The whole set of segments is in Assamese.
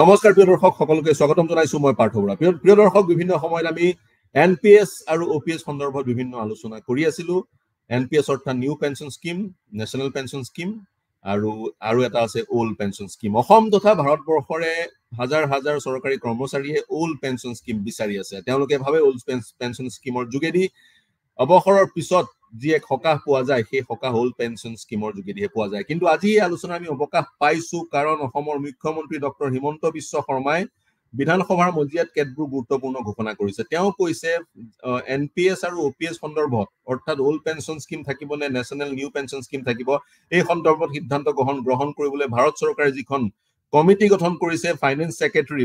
নমস্কাৰ প্ৰিয় দৰ্শক সকলোকে স্বাগতম জনাইছো মই পাৰ্থ বৰা প্ৰিয় প্ৰিয় দৰ্শক বিভিন্ন সময়ত আমি এন পি এছ আৰু অ' পি এছ সন্দৰ্ভত বিভিন্ন আলোচনা কৰি আছিলো এন পি এছ অৰ্থাৎ new pension scheme national pension scheme আৰু আৰু এটা আছে অ'ল্ড পেঞ্চন স্কিম অসম তথা ভাৰতবৰ্ষৰে হাজাৰ হাজাৰ চৰকাৰী কৰ্মচাৰীয়ে অ'ল্ড পেঞ্চন স্কিম বিচাৰি আছে তেওঁলোকে ভাবে অ'ল্ড পেঞ্চন স্কিমৰ যোগেদি অৱসৰৰ পিছত যি এক সকাহ পোৱা যায় সেই সকাহ হ'ল পেঞ্চন স্কিমৰ যোগেদিহে পোৱা যায় কিন্তু আজি এই আলোচনা আমি অৱকাশ পাইছো কাৰণ অসমৰ মুখ্যমন্ত্ৰী ডক্টৰ হিমন্ত বিশ্ব শৰ্মাই বিধানসভাৰ মজিয়াত কেতবোৰ গুৰুত্বপূৰ্ণ ঘোষণা কৰিছে তেওঁ কৈছে এন পি এছ আৰু অ' পি এছ সন্দৰ্ভত অৰ্থাৎ অ'ল্ড পেঞ্চন স্কিম থাকিব নে নেশ্যনেল নিউ পেঞ্চন স্কিম থাকিব এই সন্দৰ্ভত সিদ্ধান্ত গ্ৰহণ গ্ৰহণ কৰিবলৈ ভাৰত চৰকাৰে যিখন কমিটি গঠন কৰিছে ফাইনেন্স ছেক্ৰেটেৰী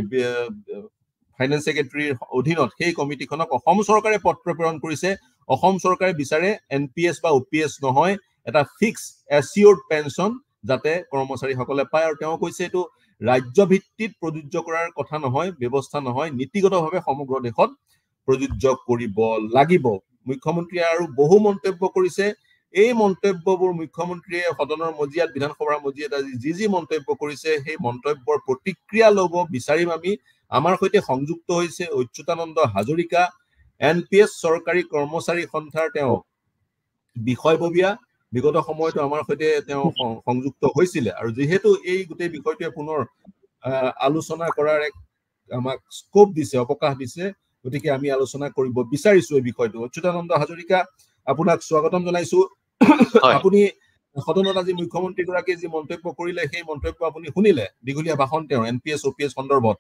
ফাইনেন্স ছেক্ৰেটেৰীৰ অধীনত সেই কমিটিখনক অসম চৰকাৰে পত্ৰ প্ৰেৰণ কৰিছে অসম চৰকাৰে বিচাৰে এন পি এছ বা অ' পি এছ নহয় এটা ফিক্স এচিয়ৰ্ড পেঞ্চন যাতে কৰ্মচাৰীসকলে পায় আৰু তেওঁ কৈছে এইটো ৰাজ্য ভিত্তিত প্ৰযোজ্য কৰাৰ কথা নহয় ব্যৱস্থা নহয় নীতিগতভাৱে সমগ্ৰ দেশত প্ৰযোজ্য কৰিব লাগিব মুখ্যমন্ত্ৰীয়ে আৰু বহু মন্তব্য কৰিছে এই মন্তব্যবোৰ মুখ্যমন্ত্ৰীয়ে সদনৰ মজিয়াত বিধানসভাৰ মজিয়াত আজি যি যি মন্তব্য কৰিছে সেই মন্তব্যৰ প্ৰতিক্ৰিয়া ল'ব বিচাৰিম আমি আমাৰ সৈতে সংযুক্ত হৈছে Achyutananda Hazarika N P S চৰকাৰী কৰ্মচাৰী সন্থাৰ তেওঁ বিষয়ববীয়া বিগত সময়তো আমাৰ সৈতে তেওঁ সংযুক্ত হৈছিলে আৰু যিহেতু এই গোটেই বিষয়টোৱে পুনৰ আলোচনা কৰাৰ এক আমাক স্কোপ দিছে অৱকাশ দিছে গতিকে আমি আলোচনা কৰিব বিচাৰিছো এই বিষয়টো অচ্যুতানন্দ হাজৰিকা আপোনাক স্বাগতম জনাইছো আপুনি সদনত আজি মুখ্যমন্ত্ৰীগৰাকীয়ে যি মন্তব্য কৰিলে সেই মন্তব্য আপুনি শুনিলে দীঘলীয়া ভাষণ তেওঁৰ N P S O' P S সন্দৰ্ভত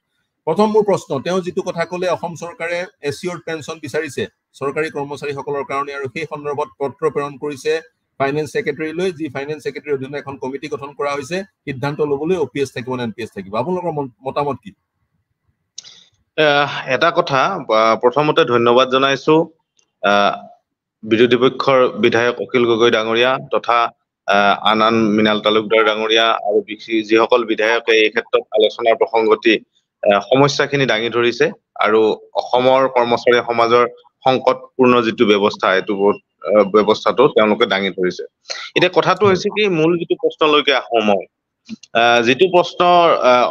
প্ৰথম মোৰ প্ৰশ্ন তেওঁ যিটো কথা ক'লে অসম চৰকাৰে এছিঅ'ৰ পেঞ্চন বিচাৰিছে চৰকাৰী কৰ্মচাৰীসকলৰ কাৰণে আৰু সেই সন্দৰ্ভত পত্ৰ প্ৰেৰণ কৰিছে ফাইনেন্স ছেক্ৰেটাৰীলৈ যি ফাইনেন্স ছেক্ৰেটাৰীৰ অধীনত এখন কমিটি গঠন কৰা হৈছে সিদ্ধান্ত ল'বলৈ অ' পি এছ থাকিব নে এন পি এছ থাকিব আপোনালোকৰ মতামত কি এটা কথা প্ৰথমতে ধন্যবাদ জনাইছো বিৰোধী পক্ষৰ বিধায়ক অখিল গগৈ ডাঙৰীয়া তথা আন আন মৃণাল তালুকদাৰ ডাঙৰীয়া আৰু যিসকল বিধায়কে এই ক্ষেত্ৰত আলোচনাৰ প্ৰসংগতি সমস্যাখিনি দাঙি ধৰিছে আৰু অসমৰ কৰ্মচাৰী সমাজৰ সংকটপূৰ্ণ যিটো ব্যৱস্থা এইটো ব্যৱস্থাটো তেওঁলোকে দাঙি ধৰিছে এতিয়া কথাটো হৈছে কি মূল যিটো প্ৰশ্নলৈকে আহোঁ মই যিটো প্ৰশ্নৰ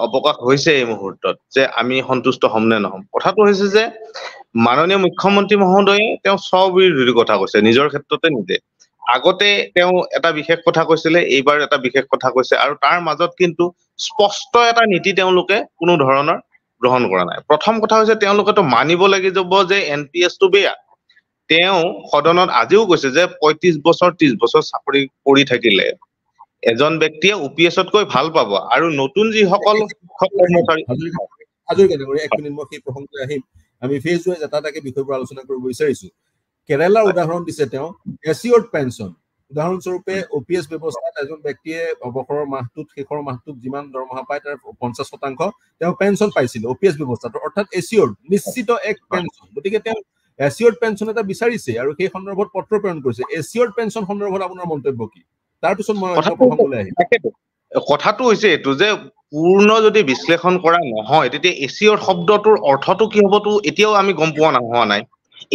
অৱকাশ হৈছে এই মুহূৰ্তত যে আমি সন্তুষ্ট হ'ম নে নহ'ম কথাটো হৈছে যে মাননীয় মুখ্যমন্ত্ৰী মহোদয়ে তেওঁ স্ববিৰোধী কথা কৈছে নিজৰ ক্ষেত্ৰতে নিজে আগতে তেওঁ এটা বিশেষ কথা কৈছিলে এইবাৰ এটা বিশেষ কথা কৈছে আৰু তাৰ মাজত কিন্তু স্পষ্ট এটা নীতি তেওঁলোকে কোনো ধৰণৰ গ্ৰহণ কৰা নাই প্ৰথম কথা হৈছে তেওঁলোকেতো মানিব লাগিব যে এন পি এছটো বেয়া তেওঁ সদনত আজিও কৈছে যে পয়ত্ৰিশ বছৰ ত্ৰিশ বছৰ চাকৰি কৰি থাকিলে এজন ব্যক্তিয়ে ও পি এছত ভাল পাব আৰু নতুন যিসকল কৰ্মচাৰী আলোচনা কৰিব বিচাৰিছো কেৰেলাৰ উদাহৰণ দিছে তেওঁ এচিঅৰ পেঞ্চন উদাহৰণস্বৰূপে অ' পি এছ ব্যৱস্থাত এজন ব্যক্তিয়ে অৱসৰৰ মাহটোত শেষৰ মাহটোত যিমান দৰমহা পায় তাৰ পঞ্চাছ শতাংশ তেওঁ পেঞ্চন পাইছিল অ' পি এছ ব্যৱস্থাটো অৰ্থাৎ এচিয়ৰ নিশ্চিত এক পেঞ্চন গতিকে তেওঁ এচিয়ৰ পেঞ্চন এটা বিচাৰিছে আৰু সেই সন্দৰ্ভত পত্ৰ প্ৰেৰণ কৰিছে এচিয়ৰ পেঞ্চন সন্দৰ্ভত আপোনাৰ মন্তব্য কি তাৰপিছত মই প্ৰসংগলৈ আহিম কথাটো হৈছে এইটো যে পূৰ্ণ যদি বিশ্লেষণ কৰা নহয় তেতিয়া এচিঅ'ৰ শব্দটোৰ অৰ্থটো কি হ'বতো এতিয়াও আমি গম পোৱা নহোৱা নাই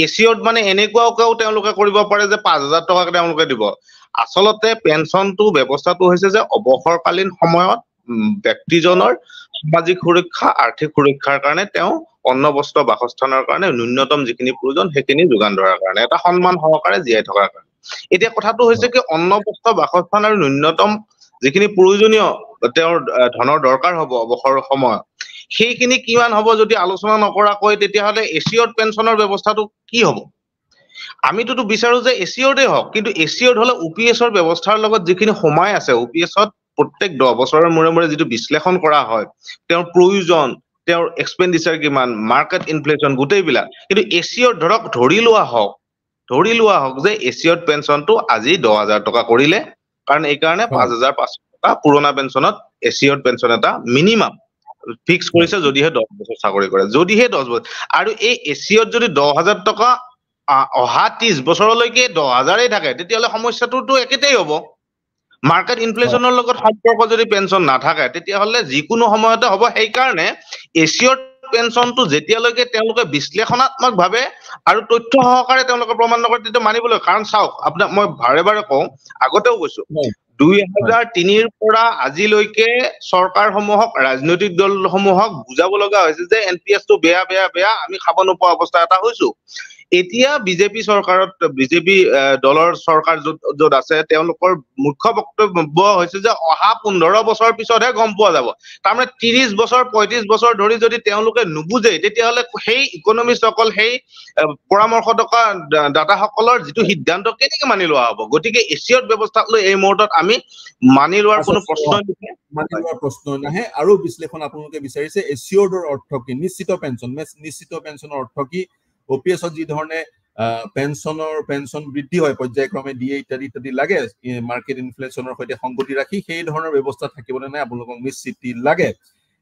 এচিঅ'ত মানে এনেকুৱাকেও তেওঁলোকে কৰিব পাৰে যে পাঁচ হাজাৰ টকাকে তেওঁলোকে দিব আচলতে পেঞ্চনটো ব্যৱস্থাটো হৈছে যে অৱসৰকালীন সময়ত ব্যক্তিজনৰ সামাজিক সুৰক্ষা আৰ্থিক সুৰক্ষাৰ কাৰণে তেওঁ অন্ন বস্ত্ৰ বাসস্থানৰ কাৰণে ন্যূনতম যিখিনি প্ৰয়োজন সেইখিনি যোগান ধৰাৰ কাৰণে এটা সন্মান সহকাৰে জীয়াই থকাৰ কাৰণে এতিয়া কথাটো হৈছে কি অন্ন বস্ত্ৰ বাসস্থান আৰু ন্যূনতম যিখিনি প্ৰয়োজনীয় তেওঁৰ ধনৰ দৰকাৰ হ'ব অৱসৰ সময়ত সেইখিনি কিমান হব যদি আলোচনা নকৰাকৈ তেতিয়াহলে এছিয়ৰ পেনচনৰ ব্যৱস্থাটো কি হব আমিতোটো বিচাৰো যে এছিয়ৰে হওক কিন্তু এছিয়ৰ হলে ও পি এছৰ ব্যৱস্থাৰ লগত যিখিনি সোমাই আছে ও পি এছত প্ৰত্যেক দহ বছৰৰ মূৰে মূৰে যিটো বিশ্লেষণ কৰা হয় তেওঁৰ প্ৰয়োজন তেওঁৰ এক্সপেণ্ডিচাৰ কিমান মাৰ্কেট ইনফ্লেশ্যন গোটেইবিলাক কিন্তু এছিয়ৰ ধৰক ধৰি লোৱা হওক ধৰি লোৱা হওক যে এছিয়ৰ পেঞ্চনটো আজি দহ হাজাৰ টকা কৰিলে কাৰণ এইকাৰণে পাঁচ হাজাৰ পাঁচশ টকা পুৰণা পেঞ্চনত এছিয়ৰ পেঞ্চন এটা মিনিমাম ফিক্স কৰিছে যদিহে দহ বছৰ চাকৰি কৰে যদিহে দহ বছৰ আৰু এই এচিঅত যদি দহ হাজাৰ টকা অহা ত্ৰিশ বছৰলৈকে দহ হাজাৰেই থাকে তেতিয়াহ'লে সমস্যাটোতো একেটাই হ'ব মাৰ্কেট ইনফ্লেশ্যনৰ লগত সম্পৰ্ক যদি পেঞ্চন নাথাকে তেতিয়াহ'লে যিকোনো সময়তে হ'ব সেইকাৰণে এচিঅৰ পেঞ্চনটো যেতিয়ালৈকে তেওঁলোকে বিশ্লেষণাত্মকভাৱে আৰু তথ্য সহকাৰে তেওঁলোকে প্ৰমাণ নকৰে তেতিয়া মানিবলৈ কাৰণ চাওক আপোনাক মই বাৰে বাৰে কওঁ আগতেও কৈছো দুই হাজাৰ তিনিৰ পৰা আজিলৈকে চৰকাৰসমূহক ৰাজনৈতিক দলসমূহক বুজাব লগা হৈছে যে এন পি এছ টো বেয়া বেয়া বেয়া আমি খাব নোপোৱা অৱস্থা এটা হৈছো এতিয়া বিজেপি চৰকাৰত বিজেপি দলৰ চৰকাৰ য'ত য'ত আছে তেওঁলোকৰ মুখ্য বক্তব্য হৈছে যে অহা পোন্ধৰ বছৰ পিছতহে গম পোৱা যাব তাৰমানে ত্ৰিশ বছৰ পয়ত্ৰিশ বছৰ ধৰি যদি তেওঁলোকে নুবুজে তেতিয়াহ'লে সেই ইকনমিষ্টসকল সেই পৰামৰ্শ থকা দাতাসকলৰ যিটো সিদ্ধান্ত কেনেকে মানি লোৱা হ'ব গতিকে এছিয়ৰ ব্যৱস্থাক লৈ এই মুহূৰ্তত আমি মানি লোৱাৰ কোনো প্ৰশ্ন মানি লোৱাৰ প্ৰশ্নই নাহে আৰু বিশ্লেষণ আপোনালোকে বিচাৰিছে এছিয়ৰ অৰ্থ কি নিশ্চিত পেঞ্চন নিশ্চিত পেঞ্চনৰ অৰ্থ কি অ' পি এছত যিধৰণে পেঞ্চনৰ পেঞ্চন বৃদ্ধি হয় পৰ্যায়ক্ৰমে দিয়ে ইত্যাদি ইত্যাদি লাগে মাৰ্কেট ইনফ্লেশ্যনৰ সৈতে সংগতি ৰাখি সেই ধৰণৰ ব্যৱস্থা থাকিবনে নাই আপোনালোকক নিশ্চিত লাগে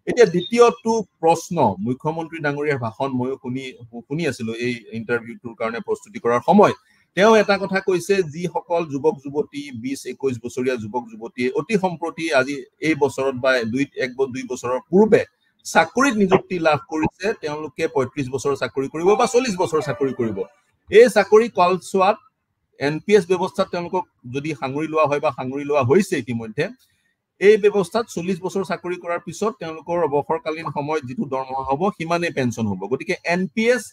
এতিয়া দ্বিতীয়টো প্ৰশ্ন মুখ্যমন্ত্ৰী ডাঙৰীয়াৰ ভাষণ ময়ো শুনি শুনি আছিলো এই ইণ্টাৰভিউটোৰ কাৰণে প্ৰস্তুতি কৰাৰ সময় তেওঁ এটা কথা কৈছে যিসকল যুৱক যুৱতী বিছ একৈছ বছৰীয়া যুৱক যুৱতীয়ে অতি সম্প্ৰতি আজি এই বছৰত বা দুই এক দুই বছৰৰ পূৰ্বে চাকৰিত নিযুক্তি লাভ কৰিছে তেওঁলোকে পঁয়ত্ৰিশ বছৰ চাকৰি কৰিব বা চল্লিশ বছৰ চাকৰি কৰিব এই চাকৰি কলচোৱাত এন পি এছ ব্যৱস্থাত তেওঁলোকক যদি সাঙুৰি লোৱা হয় বা সাঙুৰি লোৱা হৈছে ইতিমধ্যে এই ব্যৱস্থাত চল্লিশ বছৰ চাকৰি কৰাৰ পিছত তেওঁলোকৰ অৱসৰকালীন সময়ত যিটো দৰমহা হ'ব সিমানেই পেঞ্চন হ'ব গতিকে এন পি এছ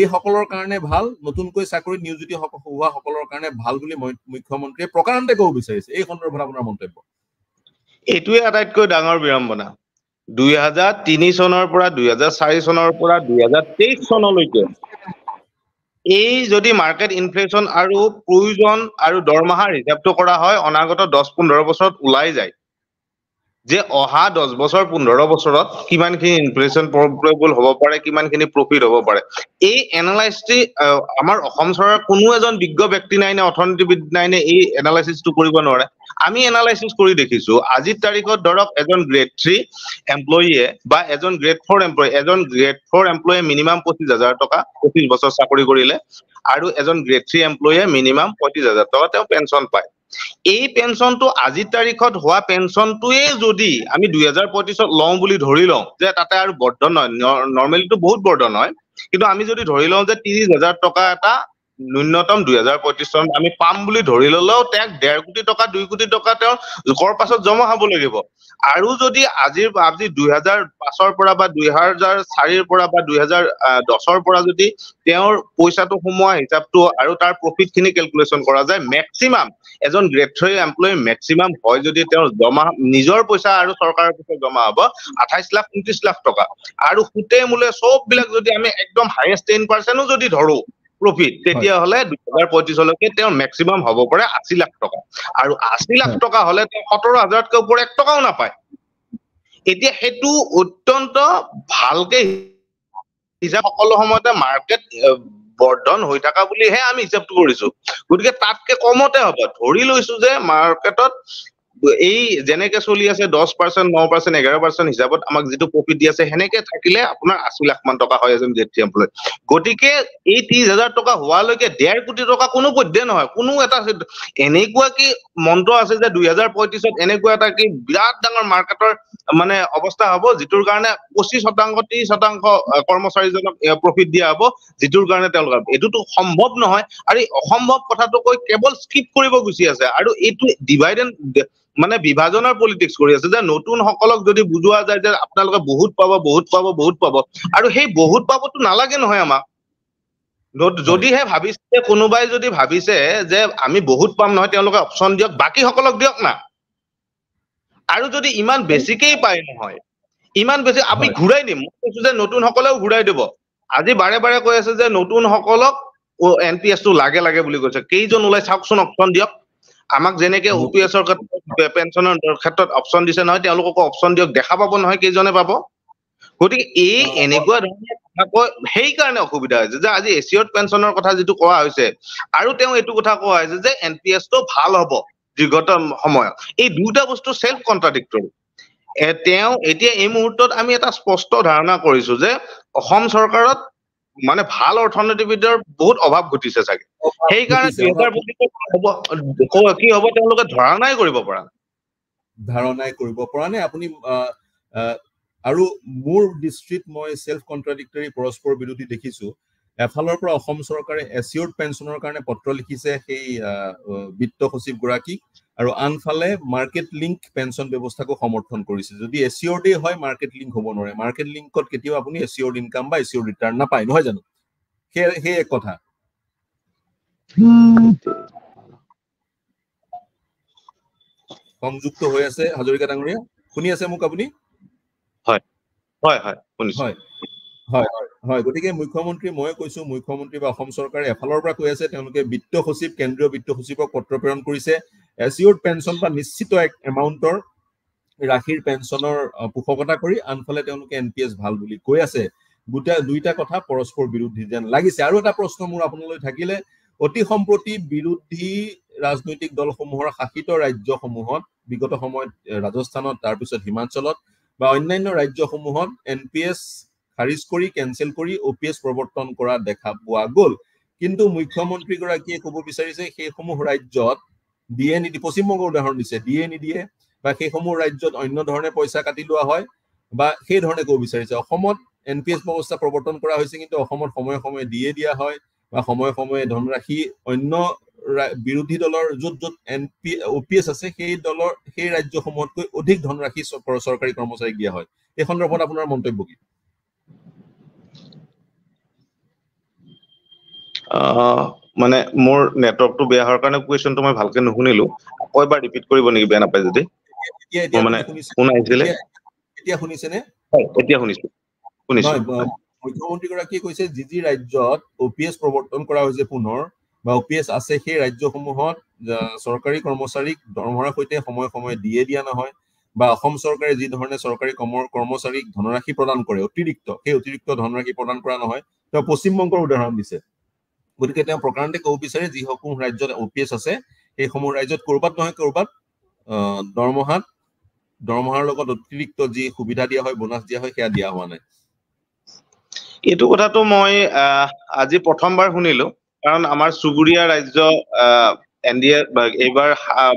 এইসকলৰ কাৰণে ভাল নতুনকৈ চাকৰিত নিয়োজিত হোৱা সকলৰ কাৰণে ভাল বুলি মুখ্যমন্ত্ৰীয়ে প্ৰকাণ্ডে ক'ব বিচাৰিছে এই সন্দৰ্ভত আপোনাৰ মন্তব্য এইটোৱে আটাইতকৈ ডাঙৰ বিড়ম্বনা দুই হাজাৰ তিনি চনৰ পৰা দুই হাজাৰ চাৰি চনৰ পৰা দুই হাজাৰ তেইছ চনলৈকে এই যদি মাৰ্কেট ইনফ্লেশ্যন আৰু প্ৰয়োজন আৰু দৰমহাৰ হিচাপটো কৰা হয় অনাগত দহ পোন্ধৰ বছৰত ওলাই যায় যে অহা দহ বছৰ পোন্ধৰ বছৰত কিমানখিনি ইনফ্লেশ্যন প্ৰবল হ'ব পাৰে কিমানখিনি প্ৰফিট হ'ব পাৰে এই এনালাইচটি আমাৰ অসম চৰকাৰৰ কোনো এজন বিজ্ঞ ব্যক্তি নাই নে অৰ্থনীতিবিদ নাই নে এই এনালাইচিছটো কৰিব নোৱাৰে আমি এনালাইসিস কৰি দেখিছো আজিৰ তাৰিখত ধৰক এজন গ্ৰেড থ্ৰী এমপ্লয়ীয়ে বা এজন গ্ৰেড ফ'ৰ এমপ্লয়ী এজন গ্ৰেড ফ'ৰ এমপ্লয়ীয়ে মিনিমাম পঁচিছ হাজাৰ টকা পঁচিছ বছৰ চাকৰি কৰিলে আৰু এজন গ্ৰেড থ্ৰী এমপ্লয়ীয়ে মিনিমাম পঁচিছ হাজাৰ টকা তেওঁ পেঞ্চন পায় এই পেঞ্চনটো আজিৰ তাৰিখত হোৱা পেঞ্চনটোৱে যদি আমি দুহেজাৰ পঁয়ত্ৰিছত লওঁ বুলি ধৰি লওঁ যে তাতে আৰু বৰ্ধন নহয় নৰ্মেলিটো বহুত বৰ্ধন হয় কিন্তু আমি যদি ধৰি লওঁ যে ত্ৰিছ হাজাৰ টকা এটা ন্যূনতম দুই হাজাৰ পয়ত্ৰিশ চন আমি পাম বুলি ধৰি ললেও তেওঁক ডেৰ কোটি টকা দুই কোটি টকা তেওঁ কৰ পাছত জমা হ'ব লাগিব আৰু যদি আজিৰ আজি দুই হাজাৰ পাঁচৰ পৰা বা দুই হাজাৰ চাৰিৰ পৰা বা দুই দুহেজাৰ দহৰ পৰা যদি তেওঁৰ পইচাটো সোমোৱা হিচাপটো আৰু তাৰ খিনি কেলকুলেশ্যন কৰা যায় মেক্সিমাম এজন গ্ৰেথৰি এমপ্লয়ি মেক্সিমাম হয় যদি তেওঁৰ জমা নিজৰ পইচা আৰু চৰকাৰৰ পইচা জমা হ'ব আঠাইছ লাখ ঊনত্ৰিশ লাখ টকা আৰু সুতে মূলে চববিলাক যদি আমি একদম হায়েষ্ট টেন পাৰ্চেণ্টো যদি ধৰো প্ৰফিট তেতিয়াহ'লে দুহেজাৰ পঁয়ত্ৰিছলৈকে তেওঁ মেক্সিমাম হ'ব পাৰে আশী লাখ টকা আৰু আশী লাখ টকা হ'লে তেওঁ সোতৰ হাজাৰতকৈ ওপৰত এক টকাও নাপায় এতিয়া সেইটো অত্যন্ত ভালকে সকলো সময়তে মাৰ্কেট বৰ্ধন হৈ থকা বুলিহে আমি হিচাপটো কৰিছো গতিকে তাতকে কমতে হব ধৰি লৈছো যে মাৰ্কেটত এই যেনেকে চলি আছে দহ পাৰ্চেণ্ট ন পাৰ্চেণ্ট এঘাৰ পাৰ্চেণ্ট হিচাপত আমাক যিটো প্ৰফিট দি আছে সেনেকে থাকিলে আপোনাৰ আশী লাখ মান টকা হয় এজন জেটলি এম্প্লয় গতিকে এই ত্ৰিশ হাজাৰ টকা হোৱালৈকে ডেৰ কোটি টকা কোনো পধ্যে নহয় কোনো এটা এনেকুৱা কি মন্ত্ৰ আছে যে দুই হাজাৰ পঁয়ত্ৰিশত এনেকুৱা এটা কি বিৰাট ডাঙৰ মাৰ্কেটৰ মানে অৱস্থা হ'ব যিটোৰ কাৰণে পঁচিছ শতাংশ ত্ৰিশ শতাংশ কৰ্মচাৰীজনক প্ৰফিট দিয়া হ'ব যিটোৰ কাৰণে তেওঁলোকৰ এইটোতো সম্ভৱ নহয় আৰু এই অসম্ভৱ কথাটো কৈ কেৱল স্কিপ কৰিব গুচি আছে আৰু এইটো ডিভাইড এণ্ড মানে বিভাজনৰ পলিটিক্স কৰি আছে যে নতুনসকলক যদি বুজোৱা যায় যে আপোনালোকে বহুত পাব বহুত পাব বহুত পাব আৰু সেই বহুত পাবটো নালাগে নহয় আমাক যদিহে ভাবিছে কোনোবাই যদি ভাবিছে যে আমি বহুত পাম নহয় তেওঁলোকে অপচন দিয়ক বাকীসকলক দিয়ক না আৰু যদি ইমান বেছিকেই পায় নহয় ইমান বেছি আমি ঘূৰাই দিম মই কৈছো যে নতুনসকলেও ঘূৰাই দিব আজি বাৰে বাৰে কৈ আছে যে নতুনসকলক সকলক এন পি এছ টো লাগে লাগে বুলি কৈছে কেইজন ওলাই চাওকচোন অপচন দিয়ক আমাক যেনেকে ইউ পি এছৰ ক্ষেত্ৰত পেঞ্চনৰ ক্ষেত্ৰত অপচন দিছে নহয় তেওঁলোককো অপচন দিয়ক দেখা পাব নহয় কেইজনে পাব গতিকে এই এনেকুৱা ধৰণে কথাকৈ সেইকাৰণে অসুবিধা হৈছে যে আজি এছিয়ৰ পেঞ্চনৰ কথা যিটো কোৱা হৈছে আৰু তেওঁ এইটো কথা কোৱা হৈছে যে এন পি এছটো ভাল হ'ব দীৰ্ঘত সময়ত এই দুটা বস্তু ছেল্ফ কণ্ট্ৰাডিক্টৰী তেওঁ এতিয়া এই মুহূৰ্তত আমি এটা স্পষ্ট ধাৰণা কৰিছো যে অসম চৰকাৰত মানে ভাল অৰ্থনীতিবিদৰ বহুত অভাৱ ঘটিছে চাগে সেইকাৰণে কি হব তেওঁলোকে ধৰা নাই কৰিব পৰা ধাৰণাই কৰিব পৰা নাই আপুনি আৰু মোৰ দৃষ্টিত মই চেল্ফ কণ্ট্ৰাডিক্টৰী পৰস্পৰ বিৰোধী দেখিছো এফালৰ পৰা অসম চৰকাৰে এচিয়ৰ্ড পেঞ্চনৰ কাৰণে পত্ৰ লিখিছে সেই বিত্ত সচিবগৰাকীক আৰু আনফালে মাৰ্কেট লিংক পেঞ্চন ব্যৱস্থাকো সমৰ্থন কৰিছে যদি এচিয়ৰ্ডেই হয় মাৰ্কেট লিংক হ'ব নোৱাৰে মাৰ্কেট লিংকত কেতিয়াও আপুনি এচিয়ৰ্ড ইনকাম বা এচিয়ৰ্ড ৰিটাৰ্ণ নাপায় নহয় জানো সেই সেই এক কথা সংযুক্ত হৈ আছে হাজৰিকা ডাঙৰীয়া শুনি আছে মোক আপুনি হয় গতিকে মুখ্যমন্ত্ৰী মই কৈছো মুখ্যমন্ত্ৰী বা অসম চৰকাৰে এফালৰ পৰা কৈ আছে তেওঁলোকে বিত্ত সচিব কেন্দ্ৰীয় বিত্ত সচিবক পত্ৰ প্ৰেৰণ কৰিছে এচিঅ'ৰ পেঞ্চন বা নিশ্চিত এক এমাউণ্টৰ ৰাখিৰ পেঞ্চনৰ পোষকতা কৰি আনফালে তেওঁলোকে এন পি এছ ভাল বুলি কৈ আছে গোটেই দুইটা কথা পৰস্পৰ বিৰোধী যেন লাগিছে আৰু এটা প্ৰশ্ন মোৰ আপোনালৈ থাকিলে অতি সম্প্ৰতি বিৰোধী ৰাজনৈতিক দলসমূহৰ শাসিত ৰাজ্যসমূহত বিগত সময়ত ৰাজস্থানত তাৰপিছত হিমাচলত বা অন্যান্য ৰাজ্যসমূহত এন পি এছ খাৰিজ কৰি কেঞ্চেল কৰি অ' পি এছ প্ৰৱৰ্তন কৰা দেখা পোৱা গ'ল কিন্তু মুখ্যমন্ত্ৰীগৰাকীয়ে ক'ব বিচাৰিছে সেইসমূহ ৰাজ্যত ডি এন ই ডি উদাহৰণ দিছে ডি এন ই বা সেইসমূহ ৰাজ্যত অন্য ধৰণে পইচা কাটি লোৱা হয় বা সেই ধৰণে ক'ব বিচাৰিছে অসমত এন পি এছ ব্যৱস্থা প্ৰৱৰ্তন কৰা হৈছে কিন্তু অসমত সময়ে সময়ে ডি এ দিয়া হয় বা সময়ে সময়ে ধনৰাশি অন্য বিৰোধী দলৰ য'ত য'ত N P O' P S আছে সেই দলৰ সেই ৰাজ্যসমূহতকৈ অধিক ধনৰাশি চৰকাৰী কৰ্মচাৰীক দিয়া হয় এই সন্দৰ্ভত আপোনাৰ মন্তব্য কি মানে মোৰ নেটৱৰ্কটো বেয়া হোৱাৰ কাৰণে কুৱেশ্যনটো মই ভালকে নুশুনিলো আকৌ এবাৰ ৰিপিট কৰিব নেকি বেয়া নাপায় যদি মানে শুনাইছিলে এতিয়া শুনিছেনে এতিয়া শুনিছো শুনিছো মুখ্যমন্ত্ৰীগৰাকীয়ে কৈছে যি যি ৰাজ্যত অ' পি এছ প্ৰৱৰ্তন কৰা হৈছে পুনৰ বা অ' পি এছ আছে সেই ৰাজ্যসমূহত চৰকাৰী কৰ্মচাৰীক দৰমহাৰ সৈতে সময়ে সময়ে দিয়ে দিয়া নহয় বা অসম চৰকাৰে যি ধৰণে চৰকাৰী কৰ্মচাৰীক ধনৰাশি প্ৰদান কৰে অতিৰিক্ত সেই অতিৰিক্ত ধনৰাশি প্ৰদান কৰা নহয় তেওঁ পশ্চিমবংগৰ উদাহৰণ দিছে গতিকে তেওঁ প্ৰকাৰণতে ক'ব বিচাৰে যিসমূহ ৰাজ্যত অ' পি এছ আছে সেইসমূহ ৰাজ্যত ক'ৰবাত নহয় ক'ৰবাত দৰমহাত দৰমহাৰ লগত অতিৰিক্ত যি সুবিধা দিয়া হয় বোনাছ দিয়া হয় সেয়া দিয়া হোৱা নাই এইটো কথাটো মই আজি প্ৰথমবাৰ শুনিলো কাৰণ আমাৰ চুবুৰীয়া ৰাজ্য এন ডি এ এইবাৰ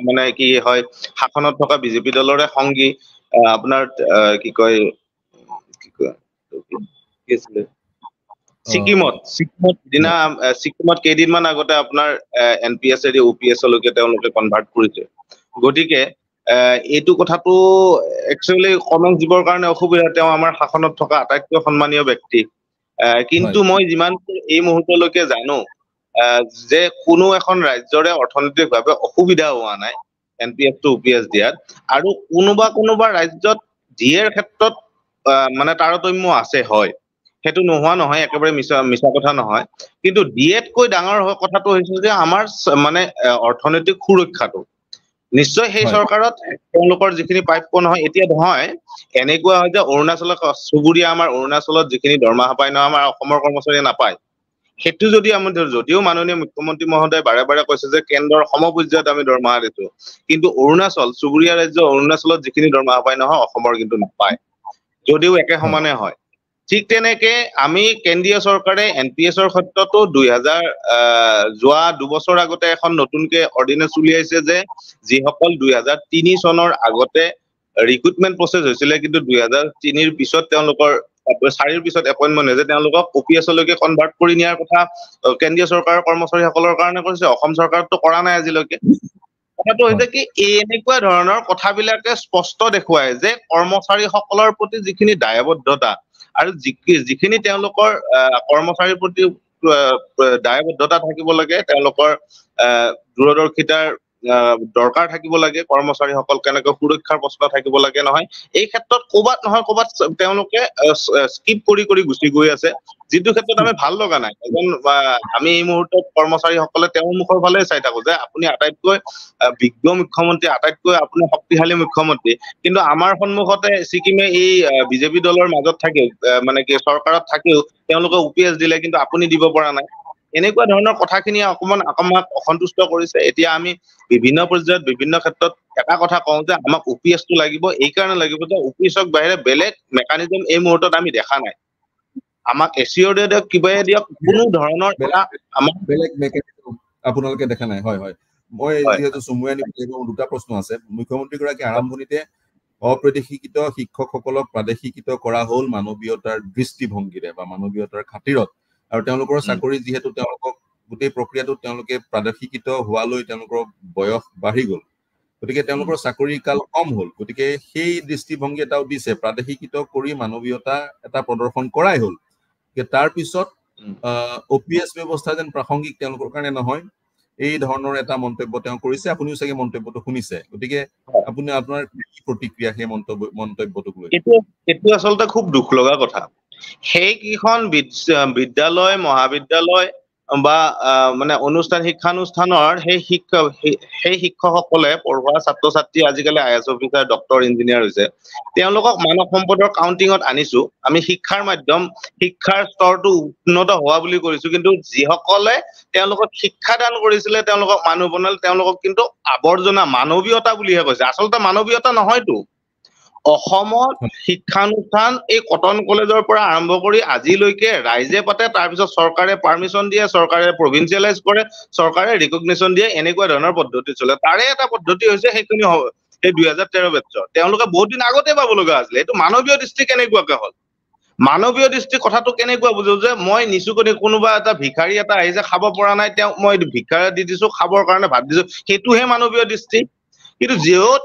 মানে কি হয় শাসনত থকা বিজেপি দলৰে সংগী আপোনাৰ কি কয় কি কয় আছিলে ছিকিমত ছিকিমত দিনা ছিকিমত কেইদিনমান আগতে আপোনাৰ N P S A U P এছলৈকে তেওঁলোকে কনভাৰ্ট কৰিছে গতিকে এইটো কথাটো একচুৱেলি কমেণ্ট দিবৰ কাৰণে অসুবিধা তেওঁ আমাৰ শাসনত থকা আটাইতকৈ সন্মানীয় ব্যক্তি কিন্তু মই যিমান এই মুহূৰ্তলৈকে জানো যে কোনো এখন ৰাজ্যৰে অৰ্থনৈতিকভাৱে অসুবিধা হোৱা নাই N P F to P S দিয়াত আৰু কোনোবা কোনোবা ৰাজ্যত এৰ ক্ষেত্ৰত মানে তাৰতম্য আছে হয় সেইটো নোহোৱা নহয় একেবাৰে মিছা মিছা কথা নহয় কিন্তু ডি এতকৈ ডাঙৰ কথাটো হৈছে যে আমাৰ মানে অৰ্থনৈতিক সুৰক্ষাটো নিশ্চয় সেই চৰকাৰত তেওঁলোকৰ যিখিনি প্ৰাপ্য নহয় এতিয়া নহয় এনেকুৱা হয় যে অৰুণাচলৰ চুবুৰীয়া আমাৰ অৰুণাচলত যিখিনি দৰমহা পায় নহয় আমাৰ অসমৰ কৰ্মচাৰীয়ে নাপায় সেইটো যদি আমি যদিও মাননীয় মুখ্যমন্ত্ৰী মহোদয়ে বাৰে বাৰে কৈছে যে কেন্দ্ৰৰ সম পৰ্যায়ত আমি দৰমহা দিছো কিন্তু অৰুণাচল চুবুৰীয়া ৰাজ্য অৰুণাচলত যিখিনি দৰমহা পায় নহয় অসমৰ কিন্তু নাপায় যদিও একে সমানে হয় ঠিক তেনেকে আমি কেন্দ্ৰীয় চৰকাৰে এন পি এসৰ ক্ষেত্ৰতো দুই হাজাৰ যা দুবছৰ আগতে এখন নতুনকে অৰ্ডিনেন্স উলিয়াইছে যে যখন দুই হাজাৰ তিন সনেৰ আগতে ৰিক্ৰুটমেন্ট প্ৰচেছ হয়েছিল কিন্তু দুই হাজার তিনের পিছত চারির পিছত এপয়েন্টমেন্ট হয়েছে ও পি এসলে কনভার্ট করে নিয়ার কথা কেন্দ্ৰীয় চৰকাৰৰ কৰ্মচাৰী সকলেৰ কাৰণে কৰেছে সৰকাৰ তো কৰা নাই আজিলেক কথাটো হৈছে কি এনেকুৱা ধৰণৰ কথাবিলাকে স্পষ্ট দেখুৱায় যে কৰ্মচাৰীসকলৰ প্ৰতি যিখিনি দায়বদ্ধতা আৰু যিখিনি তেওঁলোকৰ আহ কৰ্মচাৰীৰ প্ৰতি দায়বদ্ধতা থাকিব লাগে তেওঁলোকৰ আহ দূৰদৰ্শিতাৰ দৰকাৰ থাকিব লাগে কৰ্মচাৰীসকল কেনেকৈ সুৰক্ষাৰ প্ৰশ্ন থাকিব লাগে নহয় এই ক্ষেত্ৰত ক'ৰবাত নহয় ক'ৰবাত তেওঁলোকে স্কিপ কৰি কৰি গুচি গৈ আছে যিটো ক্ষেত্ৰত আমি ভাল লগা নাই এজন আমি এই মুহূৰ্তত কৰ্মচাৰীসকলে তেওঁৰ মুখৰ ফালে চাই থাকো যে আপুনি আটাইতকৈ বিজ্ঞ মুখ্যমন্ত্ৰী আটাইতকৈ আপুনি শক্তিশালী মুখ্যমন্ত্ৰী কিন্তু আমাৰ সন্মুখতে ছিকিমে এই বিজেপি দলৰ মাজত থাকে মানে কি চৰকাৰত থাকেও তেওঁলোকে ও দিলে কিন্তু আপুনি দিব পৰা নাই এনেকুৱা ধৰণৰ কথাখিনি অকণমান আমাক অসন্তুষ্ট কৰিছে এতিয়া আমি বিভিন্ন পৰ্যায়ত বিভিন্ন ক্ষেত্ৰত এটা কথা কওঁ যে আমাক ও পি এছটো লাগিব এইকাৰণে লাগিব যে ও পি এছক বাহিৰে বেলেগ মেকানিজম এই মুহূৰ্তত আমি দেখা নাই আমাক এ চিঅ দিয়ক কিবাই দিয়ক কোনো ধৰণৰ আমাক বেলেগ মেকানিজম আপোনালোকে দেখা নাই হয় হয় মই যিহেতু চমুৱাই আনিব দুটা প্ৰশ্ন আছে মুখ্যমন্ত্ৰীগৰাকী আৰম্ভণিতে অপ্ৰদেশিকৃত শিক্ষকসকলক প্ৰাদেশিকিত কৰা হ'ল মানৱীয়তাৰ দৃষ্টিভংগীৰে বা মানৱীয়তাৰ খাতিৰত আৰু তেওঁলোকৰ চাকৰি যিহেতু তেওঁলোকক গোটেই প্ৰক্ৰিয়াটো তেওঁলোকে প্ৰাদৰ্শিকৃত হোৱালৈ তেওঁলোকৰ বয়স বাঢ়ি গ'ল গতিকে তেওঁলোকৰ চাকৰিৰ কাল কম হ'ল গতিকে সেই দৃষ্টিভংগী এটাও দিছে প্ৰাদেশিকৃত কৰি মানৱীয়তা এটা প্ৰদৰ্শন কৰাই হ'ল গতিকে তাৰপিছত অ' পি এছ ব্যৱস্থা যেন প্ৰাসংগিক তেওঁলোকৰ কাৰণে নহয় এই ধৰণৰ এটা মন্তব্য তেওঁ কৰিছে আপুনিও চাগে মন্তব্যটো শুনিছে গতিকে আপুনি আপোনাৰ কি প্ৰতিক্ৰিয়া সেই মন্তব্য মন্তব্যটোক লৈ এইটো আচলতে খুব দুখ লগা কথা সেইকেইখন বিদ্যালয় মহাবিদ্যালয় বা আহ মানে অনুষ্ঠান শিক্ষানুষ্ঠানৰ সেই শিক্ষক সেই শিক্ষকসকলে পঢ়োৱা ছাত্ৰ ছাত্ৰী আজিকালি I S officer doctor engineer হৈছে তেওঁলোকক মানৱ সম্পদৰ কাউণ্টিঙত আনিছো আমি শিক্ষাৰ মাধ্যম শিক্ষাৰ স্তৰটো উন্নত হোৱা বুলি কৈছো কিন্তু যিসকলে তেওঁলোকক শিক্ষাদান কৰিছিলে তেওঁলোকক মানুহ বনালে তেওঁলোকক কিন্তু আৱৰ্জনা মানৱীয়তা বুলিহে কৈছে আচলতে মানৱীয়তা নহয়তো অসমত শিক্ষানুষ্ঠান এই কটন কলেজৰ পৰা আৰম্ভ কৰি আজিলৈকে ৰাইজে পাতে তাৰপিছত চৰকাৰে পাৰ্মিশ্যন দিয়ে চৰকাৰে প্ৰভিঞ্চিয়েলাইজ কৰে চৰকাৰে ৰিকগনেশ্যন দিয়ে এনেকুৱা ধৰণৰ পদ্ধতি চলে তাৰে এটা পদ্ধতি হৈছে সেইখিনি সেই দুই হাজাৰ তেৰ বেটছৰ তেওঁলোকে বহুত দিন আগতে পাব লগা আছিলে এইটো মানৱীয় দৃষ্টি কেনেকুৱাকে হল মানৱীয় দৃষ্টি কথাটো কেনেকুৱা বুজো যে মই নিচুকনি কোনোবা এটা ভিক্ষাৰী এটা আহিছে খাব পৰা নাই তেওঁক মই ভিক্ষাৰে দি দিছো খাবৰ কাৰণে ভাত দিছো সেইটোহে মানৱীয় দৃষ্টি কিন্তু যিহত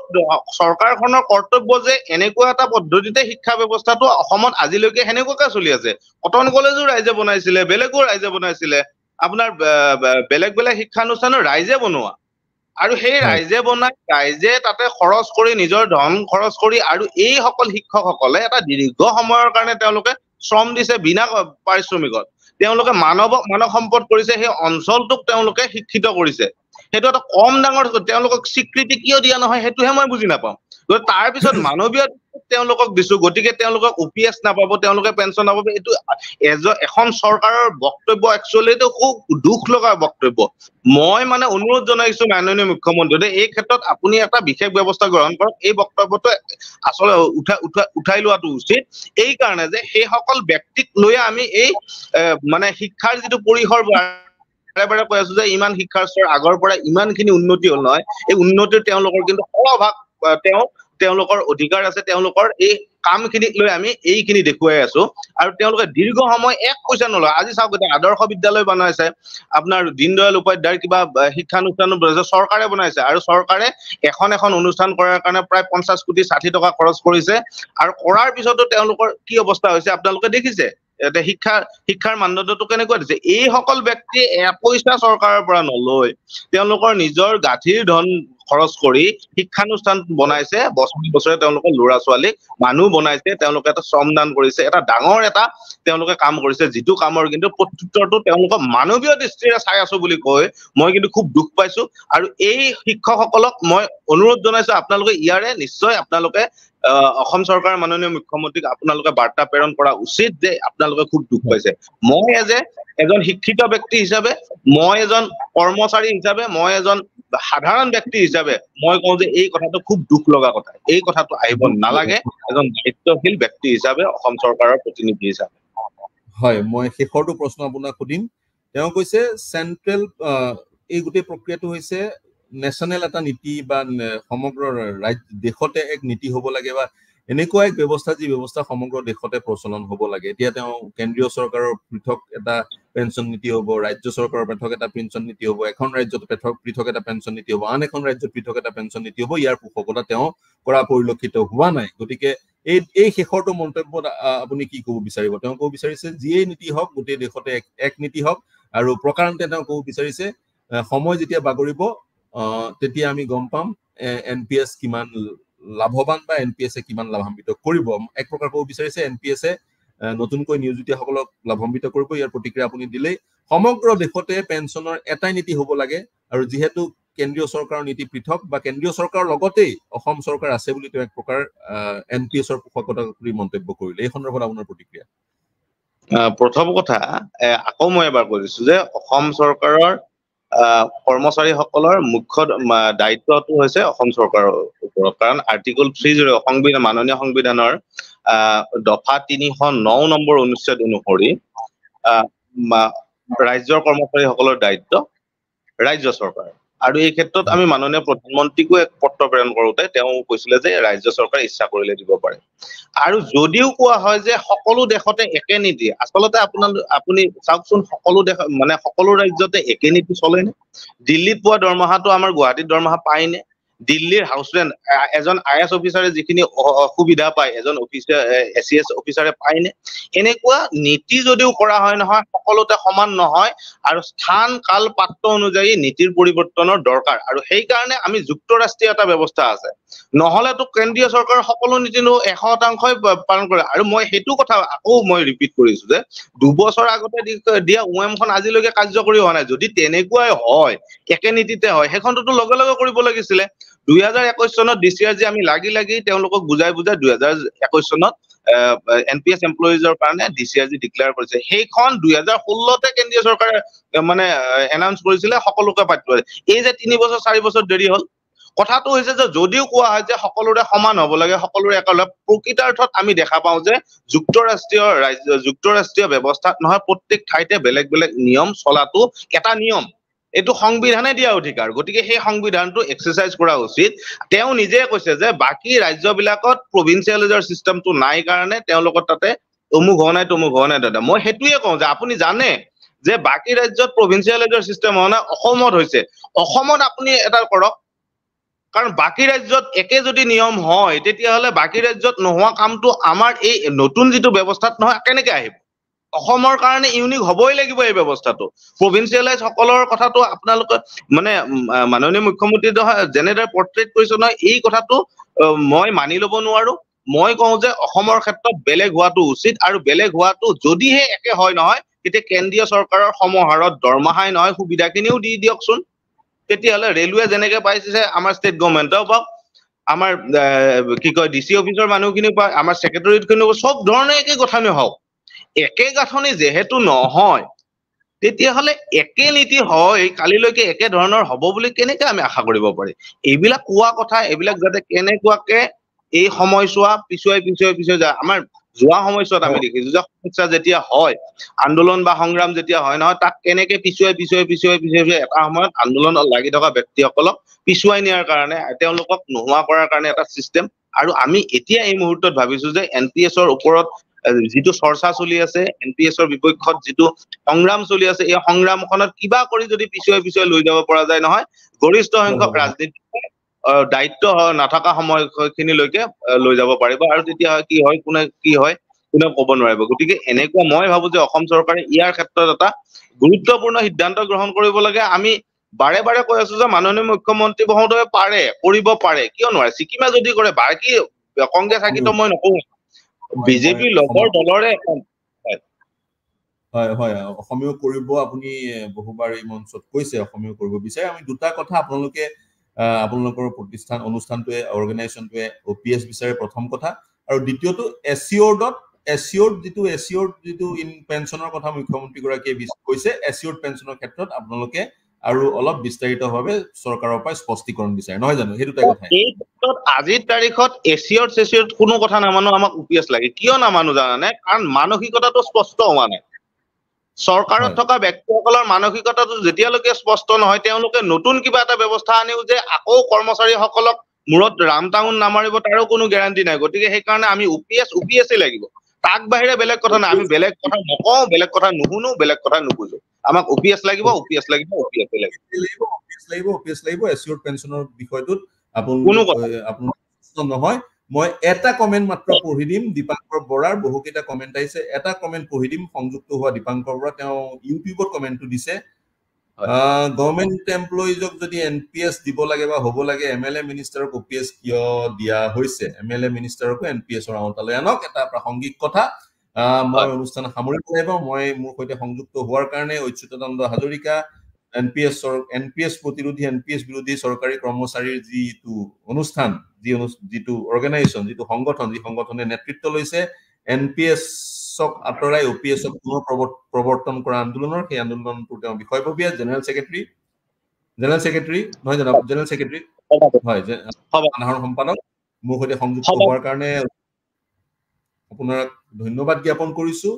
চৰকাৰখনৰ কৰ্তব্য যে এনেকুৱা এটা পদ্ধতিতে শিক্ষা ব্যৱস্থাটো অসমত আজিলৈকে সেনেকুৱাকে চলি আছে কটন কলেজো ৰাইজে বনাইছিলে বেলেগো ৰাইজে বনাইছিলে আপোনাৰ বেলেগ বেলেগ শিক্ষানুষ্ঠানো ৰাইজে বনোৱা আৰু সেই ৰাইজে বনাই ৰাইজে তাতে খৰচ কৰি নিজৰ ধন খৰচ কৰি আৰু এইসকল শিক্ষকসকলে এটা দীৰ্ঘ সময়ৰ কাৰণে তেওঁলোকে শ্ৰম দিছে বিনা পাৰিশ্ৰমিকত তেওঁলোকে মানৱ মানৱ সম্পদ কৰিছে সেই অঞ্চলটোক তেওঁলোকে শিক্ষিত কৰিছে সেইটো এটা কম ডাঙৰ তেওঁলোকক স্বীকৃতি কিয় দিয়া নহয় সেইটোহে মই বুজি নাপাওঁ গতিকে তাৰপিছত মানৱীয় তেওঁলোকক দিছো গতিকে তেওঁলোকক অ এছ নাপাব তেওঁলোকে পেঞ্চন নাপাব এইটো এজ এখন চৰকাৰৰ বক্তব্য একচুৱেলি এইটো খুব দুখ লগা বক্তব্য মই মানে অনুৰোধ জনাইছো মাননীয় মুখ্যমন্ত্ৰী দে এই ক্ষেত্ৰত আপুনি এটা বিশেষ ব্যৱস্থা গ্ৰহণ কৰক এই বক্তব্যটো আচলতে উঠা উঠা উঠাই লোৱাটো উচিত এই কাৰণে যে সেইসকল ব্যক্তিক লৈয়ে আমি এই মানে শিক্ষাৰ যিটো পৰিসৰ বাৰে বাৰে কৈ আছো যে ইমান শিক্ষাৰ স্তৰ আগৰ পৰা ইমানখিনি উন্নতি হ'ল নহয় এই উন্নতিৰ তেওঁলোকৰ কিন্তু সৰহভাগ তেওঁ তেওঁলোকৰ অধিকাৰ আছে তেওঁলোকৰ এই কামখিনিক লৈ আমি এইখিনি দেখুৱাই আছো আৰু তেওঁলোকে দীৰ্ঘ সময় এক পইচা নলয় আজি চাওক এতিয়া আদৰ্শ বিদ্যালয় বনাইছে আপোনাৰ দীনদয়াল উপাধ্যায়ৰ কিবা শিক্ষানুষ্ঠান চৰকাৰে বনাইছে আৰু চৰকাৰে এখন এখন অনুষ্ঠান কৰাৰ কাৰণে প্ৰায় পঞ্চাশ কোটি ষাঠি টকা খৰচ কৰিছে আৰু কৰাৰ পিছতো তেওঁলোকৰ কি অৱস্থা হৈছে আপোনালোকে দেখিছে এতিয়া শিক্ষা শিক্ষাৰ মানদণ্ডটো কেনেকুৱা দিছে এইসকল ব্যক্তিয়ে এপইচা চৰকাৰৰ পৰা নলয় তেওঁলোকৰ নিজৰ গাঁঠিৰ ধন খৰচ কৰি শিক্ষানুষ্ঠান বনাইছে বছৰে বছৰে তেওঁলোকৰ ল'ৰা ছোৱালীক মানুহ বনাইছে তেওঁলোকে এটা শ্ৰমদান কৰিছে এটা ডাঙৰ এটা তেওঁলোকে কাম কৰিছে যিটো কামৰ কিন্তু প্ৰত্যুত্তৰটো তেওঁলোকক মানৱীয় দৃষ্টিৰে চাই আছো বুলি কৈ মই কিন্তু খুব দুখ পাইছো আৰু এই শিক্ষকসকলক মই অনুৰোধ জনাইছো আপোনালোকে ইয়াৰে নিশ্চয় আপোনালোকে আহ অসম চৰকাৰৰ মাননীয় মুখ্যমন্ত্ৰীক আপোনালোকে বাৰ্তা প্ৰেৰণ কৰা উচিত যে আপোনালোকে খুব দুখ পাইছে মই এজ এজন শিক্ষিত ব্যক্তি হিচাপে মই এজন কৰ্মচাৰী হিচাপে মই এজন সাধাৰণ ব্যক্তি হিচাপে মই কওঁ যে এই কথাটো খুব দুখ লগা কথা এই কথাটো আহিব নালাগে এজন দায়িত্বশীল ব্যক্তি হিচাপে অসম চৰকাৰৰ প্ৰতিনিধি হিচাপে হয় মই শেষৰটো প্ৰশ্ন আপোনাক সুধিম তেওঁ কৈছে চেণ্ট্ৰেল এই গোটেই প্ৰক্ৰিয়াটো হৈছে নেশ্যনেল এটা নীতি বা সমগ্ৰ ৰাজ্য দেশতে এক নীতি হ'ব লাগে বা এনেকুৱা এক ব্যৱস্থা যি ব্যৱস্থা সমগ্ৰ দেশতে প্ৰচলন হ'ব লাগে এতিয়া তেওঁ কেন্দ্ৰীয় চৰকাৰৰ পৃথক এটা পেঞ্চন নীতি হ'ব ৰাজ্য চৰকাৰৰ পৃথক এটা পেঞ্চন নীতি হ'ব এখন ৰাজ্যত পৃথক পৃথক এটা পেঞ্চন নীতি হ'ব আন এখন ৰাজ্যত পৃথক এটা পেঞ্চন নীতি হ'ব ইয়াৰ পোষকতা তেওঁ কৰা পৰিলক্ষিত হোৱা নাই গতিকে এই এই শেষৰটো মন্তব্যত আপুনি কি ক'ব বিচাৰিব তেওঁ ক'ব বিচাৰিছে যিয়েই নীতি হওক গোটেই দেশতে এক নীতি হওক আৰু প্ৰকাৰণতে তেওঁ ক'ব বিচাৰিছে সময় যেতিয়া বাগৰিব তেতিয়া আমি গম পাম এন পি এছ কিমান লাভৱান বা এন পি এছে কিমান লাভান্বিত কৰিব এক প্ৰকাৰ ক'ব বিচাৰিছে এন পি এছে নতুনকৈ নিয়োজিতসকলক লাভাম্বিত কৰিব ইয়াৰ প্ৰতিক্ৰিয়া আপুনি দিলেই সমগ্ৰ দেশতে পেঞ্চনৰ এটাই নীতি হ'ব লাগে আৰু যিহেতু কেন্দ্ৰীয় চৰকাৰৰ নীতি পৃথক বা কেন্দ্ৰীয় চৰকাৰৰ লগতেই অসম চৰকাৰ আছে বুলি তেওঁ এক প্ৰকাৰ এন পি এছৰ পোষকতা কৰি মন্তব্য কৰিলে এই সন্দৰ্ভত আপোনাৰ প্ৰতিক্ৰিয়া প্ৰথম কথা আকৌ মই এবাৰ কৈ দিছো যে অসম চৰকাৰৰ কৰ্মচাৰীসকলৰ মুখ্য দায়িত্বটো হৈছে অসম চৰকাৰৰ ওপৰত কাৰণ আৰ্টিকল থ্ৰী জিৰ' সংবিধান মাননীয় সংবিধানৰ দফা তিনিশ ন নম্বৰ অনুচ্ছেদ অনুসৰি ৰাজ্যৰ কৰ্মচাৰীসকলৰ দায়িত্ব ৰাজ্য চৰকাৰৰ আৰু এই ক্ষেত্ৰত আমি মাননীয় প্ৰধানমন্ত্ৰীকো এক পত্ৰ প্ৰেৰণ কৰোঁতে তেওঁ কৈছিলে যে ৰাজ্য চৰকাৰে ইচ্ছা কৰিলে দিব পাৰে আৰু যদিও কোৱা হয় যে সকলো দেশতে একে নীতি আচলতে আপোনাৰ আপুনি চাওকচোন সকলো দেশ মানে সকলো ৰাজ্যতে একে নীতি চলেনে দিল্লীত পোৱা দৰমহাটো আমাৰ গুৱাহাটীত দৰমহা পায়নে দিল্লীৰ হাউছমেন এজন আই এছ অফিচাৰে যিখিনি অসুবিধা পায় এজন অফিচাৰ এ চি এছ অফিচাৰে পায়নে এনেকুৱা নীতি যদিও কৰা হয় নহয় সকলোতে সমান নহয় আৰু স্থান কাল পাত্ৰ অনুযায়ী নীতিৰ পৰিৱৰ্তনৰ দৰকাৰ আৰু সেইকাৰণে আমি যুক্তৰাষ্ট্ৰীয় এটা ব্যৱস্থা আছে নহ'লেতো কেন্দ্ৰীয় চৰকাৰৰ সকলো নীতিনো এশ শতাংশই পালন কৰে আৰু মই সেইটো কথা আকৌ মই ৰিপিট কৰিছো যে দুবছৰ আগতে দিয়া ও এমখন আজিলৈকে কাৰ্যকৰী হোৱা নাই যদি তেনেকুৱাই হয় একে নীতিতে হয় সেইখনটোতো লগে লগে কৰিব লাগিছিলে দুই হাজাৰ একৈশ চনত ডি চি আৰ জি আমি লাগি লাগি তেওঁলোকক বুজাই বুজাই দুহেজাৰ একৈশ চনত এন পি এছ এমপ্লয়িজৰ কাৰণে D C R G declare কৰিছে সেইখন দুই হাজাৰ ষোল্লতে কেন্দ্ৰীয় চৰকাৰে মানে এনাউন্স কৰিছিলে সকলোকে পাতিব এই যে তিনি বছৰ চাৰি বছৰ দেৰি হল কথাটো হৈছে যে যদিও কোৱা হয় যে সকলোৰে সমান হ'ব লাগে সকলোৰে একেলগে প্ৰকৃতাৰ্থত আমি দেখা পাওঁ যে যুক্তৰাষ্ট্ৰীয় ৰাজ্য যুক্তৰাষ্ট্ৰীয় ব্যৱস্থাত নহয় প্ৰত্যেক ঠাইতে বেলেগ বেলেগ নিয়ম চলাটো এটা নিয়ম এইটো সংবিধানে দিয়া অধিকাৰ গতিকে সেই সংবিধানটো এক্সাৰচাইজ কৰা উচিত তেওঁ নিজে কৈছে যে বাকী ৰাজ্যবিলাকত প্ৰভিঞ্চিয়েলাইজৰ চিষ্টেমটো নাই কাৰণে তেওঁলোকৰ তাতে অমুক হোৱা নাই তমুক হোৱা নাই দাদা মই সেইটোৱে কওঁ যে আপুনি জানে যে বাকী ৰাজ্যত প্ৰভিঞ্চিয়েলাইজৰ চিষ্টেম হোৱা নাই অসমত হৈছে অসমত আপুনি এটা কৰক কাৰণ বাকী ৰাজ্যত একে যদি নিয়ম হয় তেতিয়াহ'লে বাকী ৰাজ্যত নোহোৱা কামটো আমাৰ এই নতুন যিটো ব্যৱস্থাত নহয় কেনেকৈ আহিব অসমৰ কাৰণে ইউনিক হবই লাগিব এই ব্যৱস্থাটো প্ৰভিঞ্চিয়েলাইজ সকলৰ কথাটো আপোনালোকে মানে মাননীয় মুখ্যমন্ত্ৰী যেনেদৰে পৰ্ট্ৰেট কৰিছে নহয় এই কথাটো মই মানি লব নোৱাৰো মই কওঁ যে অসমৰ ক্ষেত্ৰত বেলেগ হোৱাটো উচিত আৰু বেলেগ হোৱাটো যদিহে একে হয় নহয় তেতিয়া কেন্দ্ৰীয় চৰকাৰৰ সমাহাৰত দৰমহাই নহয় সুবিধাখিনিও দি দিয়কচোন তেতিয়াহ'লে ৰেলৱে যেনেকে পাইছে আমাৰ ষ্টেট গভৰ্ণমেণ্টৰ পাওক আমাৰ কি কয় ডি চি অফিচৰ মানুহখিনিও পাওক আমাৰ ছেক্ৰেটৰীখিনিৰ পাওক চব ধৰণে একে কথা নহওক একে গাঁথনি যিহেতু নহয় তেতিয়াহ'লে একে নীতি হয় কালিলৈকে একে ধৰণৰ হ'ব বুলি কেনেকৈ আমি আশা কৰিব পাৰি এইবিলাক কোৱা কথা এইবিলাক যাতে কেনেকুৱাকে এই সময়ছোৱা পিছুৱাই পিছুৱাই পিছুৱাই যায় আমাৰ যোৱা সময়ছোৱাত আমি দেখিছো যে সমস্যা যেতিয়া হয় আন্দোলন বা সংগ্ৰাম যেতিয়া হয় নহয় তাক কেনেকৈ পিছুৱাই পিছুৱাই পিছুৱাই পিছুৱাই পিছুৱাই এটা সময়ত আন্দোলনত লাগি থকা ব্যক্তিসকলক পিছুৱাই নিয়াৰ কাৰণে তেওঁলোকক নোহোৱা কৰাৰ কাৰণে এটা ছিষ্টেম আৰু আমি এতিয়া এই মুহূৰ্তত ভাবিছো যে এন পি এছৰ ওপৰত যিটো চৰ্চা চলি আছে এন পি এছৰ বিপক্ষত যিটো সংগ্ৰাম চলি আছে এই সংগ্ৰামখনত কিবা কৰি যদি পিছুৱাই পিছুৱাই লৈ যাব পৰা যায় নহয় গৰিষ্ঠ সংখ্যক ৰাজনীতি দায়িত্ব নথকা সময়খিনিলৈকে লৈ যাব পাৰিব আৰু তেতিয়া কি হয় কোনে কি হয় কোনেও কব নোৱাৰিব গতিকে এনেকুৱা মই ভাবো যে অসম চৰকাৰে ইয়াৰ ক্ষেত্ৰত এটা গুৰুত্বপূৰ্ণ সিদ্ধান্ত গ্ৰহণ কৰিব লাগে আমি বাৰে বাৰে কৈ আছো যে মাননীয় মুখ্যমন্ত্ৰী মহোদয়ে পাৰে কৰিব পাৰে কিয় নোৱাৰে ছিকিমে যদি কৰে বাকী কংগ্ৰেছ থাকিতো মই নকওঁ বিজেপি লগৰ দলৰে এখন হয় হয় অসমীয় কৰিব আপুনি বহুবাৰ এই মঞ্চত কৈছে অসমীয় কৰিব বিচাৰে আমি দুটা কথা আপোনালোকে আপোনালোকৰ প্ৰতিষ্ঠান অনুষ্ঠানটোৱে অৰ্গেনাইজেশ্যনটোৱে অ' পি এছ বিচাৰে প্ৰথম কথা আৰু দ্বিতীয়টো এছিয়ৰ্ডত এছিয়ৰ্ড যিটো এছিয়ৰ্ড যিটো ইন পেঞ্চনৰ কথা মুখ্যমন্ত্ৰীগৰাকীয়ে কৈছে এছিয়ৰ্ড পেঞ্চনৰ ক্ষেত্ৰত আপোনালোকে আৰু অলপ বিস্তাৰিতভাৱে চৰকাৰৰ পৰা স্পষ্টীকৰণ বিচাৰে নহয় জানো সেইটো কথা আজিৰ তাৰিখত এছিয়ৰ চেচিয়ৰ কোনো কথা নামানো আমাক উপিয়াছ লাগে কিয় নামানো জানানে কাৰণ মানসিকতাটো স্পষ্ট হোৱা নাই চৰকাৰত থকা ব্যক্তিসকলৰ মানসিকতাটো যেতিয়ালৈকে স্পষ্ট নহয় তেওঁলোকে নতুন কিবা এটা ব্যৱস্থা আনিও যে আকৌ কৰ্মচাৰীসকলক মূৰত ৰাম টাউন নামাৰিব তাৰো কোনো গেৰাণ্টি নাই গতিকে সেইকাৰণে আমি উপিয়াছ উপিয়াছেই লাগিব তাক বাহিৰে বেলেগ কথা নাই আমি বেলেগ কথা নকওঁ বেলেগ কথা নুশুনো বেলেগ কথা নুবুজো আমাক অ পি এছ লাগিব অ পি এছ লাগিব অ পি এছ লাগিব অ পি এছ লাগিব এচিয়ৰ পেঞ্চনৰ বিষয়টোত আপুনি কোনো কথা নহয় মই এটা কমেণ্ট মাত্ৰ পঢ়ি দিম দীপাংকৰ বৰাৰ বহুকেইটা কমেণ্ট আহিছে এটা কমেণ্ট পঢ়ি দিম সংযুক্ত হোৱা দীপাংকৰ বৰা তেওঁ ইউটিউবত কমেণ্টটো দিছে গভৰ্ণমেণ্ট এমপ্লয়িজক যদি এন পি এছ দিব লাগে বা হ'ব লাগে এম এল এ মিনিষ্টাৰক অ' পি এছ কিয় দিয়া হৈছে এম এল এ মিনিষ্টাৰকো এন পি এছৰ আওতালৈ আনক এটা প্ৰাসংগিক কথা মই অনুষ্ঠান সামৰিব লাগিব মই মোৰ সৈতে সংযুক্ত হোৱাৰ কাৰণে Achyutananda Hazarika N P S N P S প্ৰতিৰোধী এন পি এছ বিৰোধী চৰকাৰী কৰ্মচাৰীৰ যিটো অনুষ্ঠান যি যিটো অৰ্গেনাইজেশ্যন যিটো সংগঠন যি সংগঠনে নেতৃত্ব লৈছে এন পি এছ এছক আঁতৰাই অ' পি এছক পুনৰ প্ৰৱৰ্তন কৰা আন্দোলনৰ সেই আন্দোলনটোৰ তেওঁ বিষয়ববীয়া জেনেৰেল ছেক্ৰেটাৰী জেনেৰেল ছেক্ৰেটাৰী নহয় জানো জেনেৰেল ছেক্ৰেটাৰী হয় সাধাৰণ সম্পাদক মোৰ সৈতে সংযুক্ত হোৱাৰ কাৰণে আপোনাক ধন্যবাদ জ্ঞাপন কৰিছো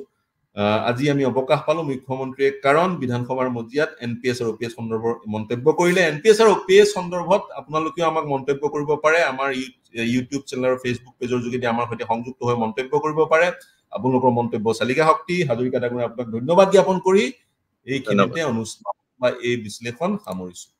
আজি আমি অৱকাশ পালো মুখ্যমন্ত্ৰীয়ে কাৰণ বিধানসভাৰ মজিয়াত এন পি এছ আৰু অ' পি এছ সন্দৰ্ভত মন্তব্য কৰিলে এন পি এছ আৰু অ' পি এছ সন্দৰ্ভত আপোনালোকেও আমাক মন্তব্য কৰিব পাৰে আমাৰ ইউটিউব চেনেল আৰু ফেচবুক পেজৰ যোগেদি আমাৰ সৈতে সংযুক্ত হৈ মন্তব্য কৰিব পাৰে আপোনালোকৰ মন্তব্য চালিকা শক্তি হাজৰিকা ডাঙৰীয়া আপোনাক ধন্যবাদ জ্ঞাপন কৰি এইখিনিতে অনুষ্ঠান বা এই বিশ্লেষণ সামৰিছো